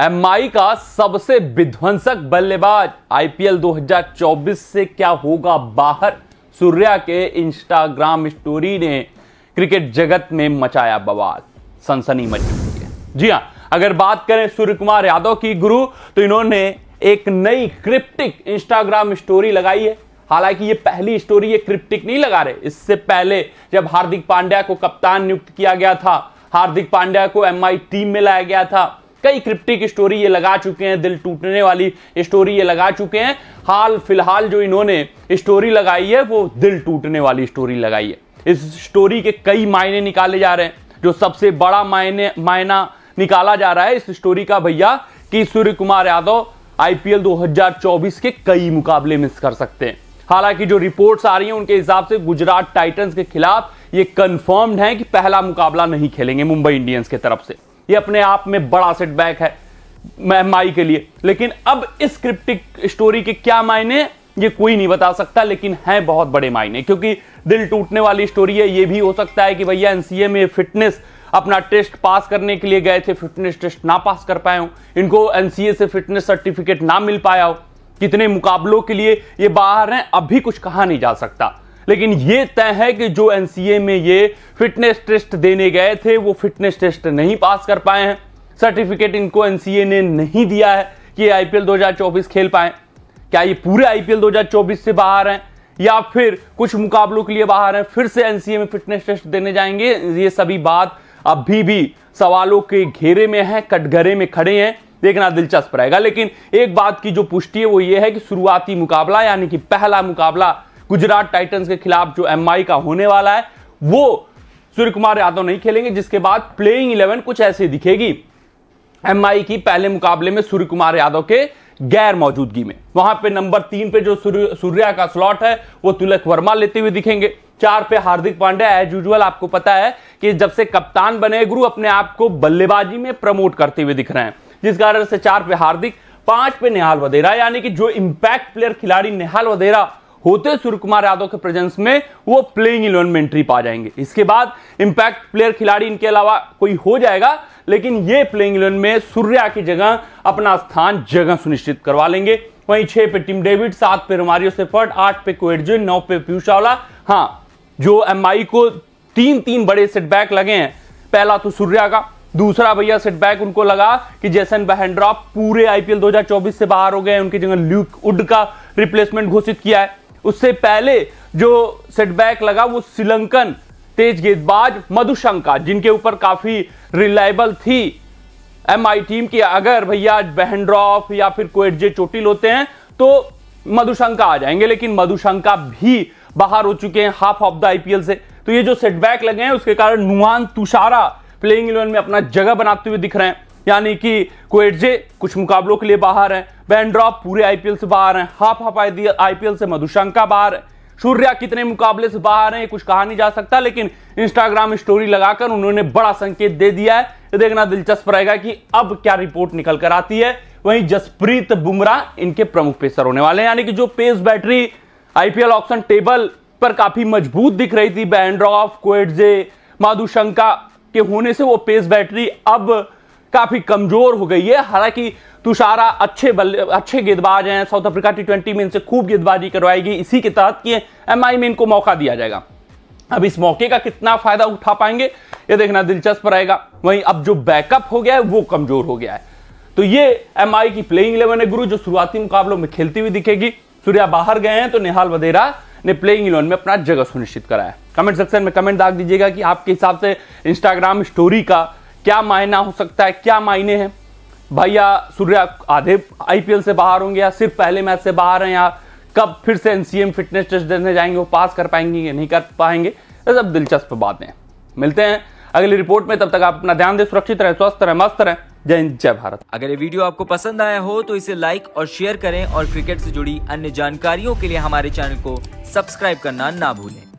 MI का सबसे विध्वंसक बल्लेबाज आईपीएल 2024 से क्या होगा बाहर सूर्या के इंस्टाग्राम स्टोरी ने क्रिकेट जगत में मचाया बवाल सनसनी मच चुकी है जी हां अगर बात करें सूर्य कुमार यादव की गुरु तो इन्होंने एक नई क्रिप्टिक इंस्टाग्राम स्टोरी लगाई है हालांकि ये पहली स्टोरी ये क्रिप्टिक नहीं लगा रहे इससे पहले जब हार्दिक पांड्या को कप्तान नियुक्त किया गया था हार्दिक पांड्या को एमआई टीम में लाया गया था कई क्रिप्टिक स्टोरी ये लगा चुके हैं दिल टूटने वाली स्टोरी ये लगा चुके हैं हाल फिलहाल जो इन्होंने स्टोरी लगाई है वो दिल टूटने वाली स्टोरी लगाई है इस स्टोरी के कई मायने निकाले जा रहे हैं जो सबसे बड़ा मायने मायना निकाला जा रहा है इस स्टोरी का भैया कि सूर्य कुमार यादव आईपीएल 2024 के कई मुकाबले मिस कर सकते हैं हालांकि जो रिपोर्ट्स आ रही हैं उनके हिसाब से गुजरात टाइटंस के खिलाफ ये कंफर्म्ड है कि पहला मुकाबला नहीं खेलेंगे मुंबई इंडियंस के तरफ से ये अपने आप में बड़ा सेटबैक है एमआई के लिए लेकिन अब इस क्रिप्टिक स्टोरी के क्या मायने ये कोई नहीं बता सकता लेकिन है बहुत बड़े मायने क्योंकि दिल टूटने वाली स्टोरी है ये भी हो सकता है कि भैया एनसीए में फिटनेस अपना टेस्ट पास करने के लिए गए थे फिटनेस टेस्ट ना पास कर पाए हो इनको एनसीए से फिटनेस सर्टिफिकेट ना मिल पाया हो कितने मुकाबलों के लिए ये बाहर हैं अभी कुछ कहा नहीं जा सकता लेकिन ये तय है कि जो एनसीए में ये फिटनेस टेस्ट देने गए थे वो फिटनेस टेस्ट नहीं पास कर पाए हैं सर्टिफिकेट इनको एनसीए ने नहीं दिया है कि आईपीएल 2024 खेल पाए क्या ये पूरे आईपीएल 2024 से बाहर हैं या फिर कुछ मुकाबलों के लिए बाहर हैं फिर से एनसीए में फिटनेस टेस्ट देने जाएंगे ये सभी बात अभी भी सवालों के घेरे में है कटघरे में खड़े हैं देखना दिलचस्प रहेगा लेकिन एक बात की जो पुष्टि है वो ये है कि शुरुआती मुकाबला यानी कि पहला मुकाबला गुजरात टाइटंस के खिलाफ जो एम का होने वाला है वो सूर्य कुमार यादव नहीं खेलेंगे जिसके बाद प्लेइंग इलेवन कुछ ऐसे दिखेगी एम की पहले मुकाबले में सूर्य कुमार यादव के गैर मौजूदगी में वहां पे नंबर तीन पे जो सूर्या का स्लॉट है वो तिलक वर्मा लेते हुए दिखेंगे चार पे हार्दिक पांड्या एज यूजल आपको पता है कि जब से कप्तान बने गुरु अपने आप को बल्लेबाजी में प्रमोट करते हुए दिख रहे हैं जिस कारण से चार पे हार्दिक पांच पे नेहाल वधेरा यानी कि जो इंपैक्ट प्लेयर खिलाड़ी नेहाल वधेरा होते सूर्य कुमार यादव के प्रेजेंस में वो प्लेइंग इलेवन में एंट्री पा जाएंगे इसके बाद इंपैक्ट प्लेयर खिलाड़ी इनके अलावा कोई हो जाएगा लेकिन ये प्लेइंग इलेवन में सूर्या की जगह अपना स्थान जगह सुनिश्चित करवा लेंगे वहीं छह पे टीम डेविड सात पे रोमारियो से फर्ट आठ पे क्वेडजिन नौ पे पीयूष हाँ जो एम को तीन तीन बड़े सेटबैक लगे हैं पहला तो सूर्या का दूसरा भैया सेटबैक उनको लगा कि जैसन बहेंड्रॉप पूरे आईपीएल 2024 से बाहर हो गए उनकी जगह ल्यूक उड का रिप्लेसमेंट घोषित किया है उससे पहले जो सेटबैक लगा वो श्रीलंकन तेज गेंदबाज मधुशंका जिनके ऊपर काफ़ी रिलायबल थी एम आई टीम की अगर भैया बहनड्रॉफ या फिर कोएडजे चोटिल होते हैं तो मधुशंका आ जाएंगे लेकिन मधुशंका भी बाहर हो चुके हैं हाफ ऑफ द आईपीएल से तो ये जो सेटबैक लगे हैं उसके कारण नुहान तुषारा प्लेइंग इलेवन में अपना जगह बनाते हुए दिख रहे हैं यानी कि कोएटजे कुछ मुकाबलों के लिए बाहर है बैंड्रॉप पूरे आईपीएल से बाहर है हाफ हाफ आईपीएल से मधुशंका बाहर है सूर्या कितने मुकाबले से बाहर है कुछ कहा नहीं जा सकता लेकिन इंस्टाग्राम स्टोरी लगाकर उन्होंने बड़ा संकेत दे दिया है देखना दिलचस्प रहेगा कि अब क्या रिपोर्ट निकल कर आती है वहीं जसप्रीत बुमराह इनके प्रमुख पेसर होने वाले हैं यानी कि जो pace battery IPL option table पर काफी मजबूत दिख रही थी बैंड्रॉफ कोएटजे माधुशंका के होने से वो पेस बैटरी अब काफी कमजोर हो गई है हालांकि तुषारा अच्छे बल्ले अच्छे गेंदबाज हैं साउथ अफ्रीका टी ट्वेंटी में इनसे खूब गेंदबाजी करवाएगी इसी के तहत कि एम में इनको मौका दिया जाएगा अब इस मौके का कितना फायदा उठा पाएंगे ये देखना दिलचस्प रहेगा वहीं अब जो बैकअप हो गया है वो कमजोर हो गया है तो ये एम की प्लेइंग इलेवन है गुरु जो शुरुआती मुकाबलों में खेलती हुई दिखेगी सूर्या बाहर गए हैं तो निहाल वधेरा ने प्लेइंग इलेवन में अपना जगह सुनिश्चित कराया कमेंट सेक्शन में कमेंट दाग दीजिएगा कि आपके हिसाब से इंस्टाग्राम स्टोरी का क्या मायना हो सकता है क्या मायने हैं भैया सूर्या आधे आईपीएल से बाहर होंगे या सिर्फ पहले मैच से बाहर हैं या कब फिर से एनसीएम फिटनेस टेस्ट देने जाएंगे वो पास कर पाएंगे या नहीं कर पाएंगे ये सब दिलचस्प बातें मिलते हैं अगली रिपोर्ट में तब तक आप अपना ध्यान दें सुरक्षित रहें स्वस्थ रहें मस्त रहें जय हिंद जय भारत अगर ये वीडियो आपको पसंद आया हो तो इसे लाइक और शेयर करें और क्रिकेट से जुड़ी अन्य जानकारियों के लिए हमारे चैनल को सब्सक्राइब करना ना भूलें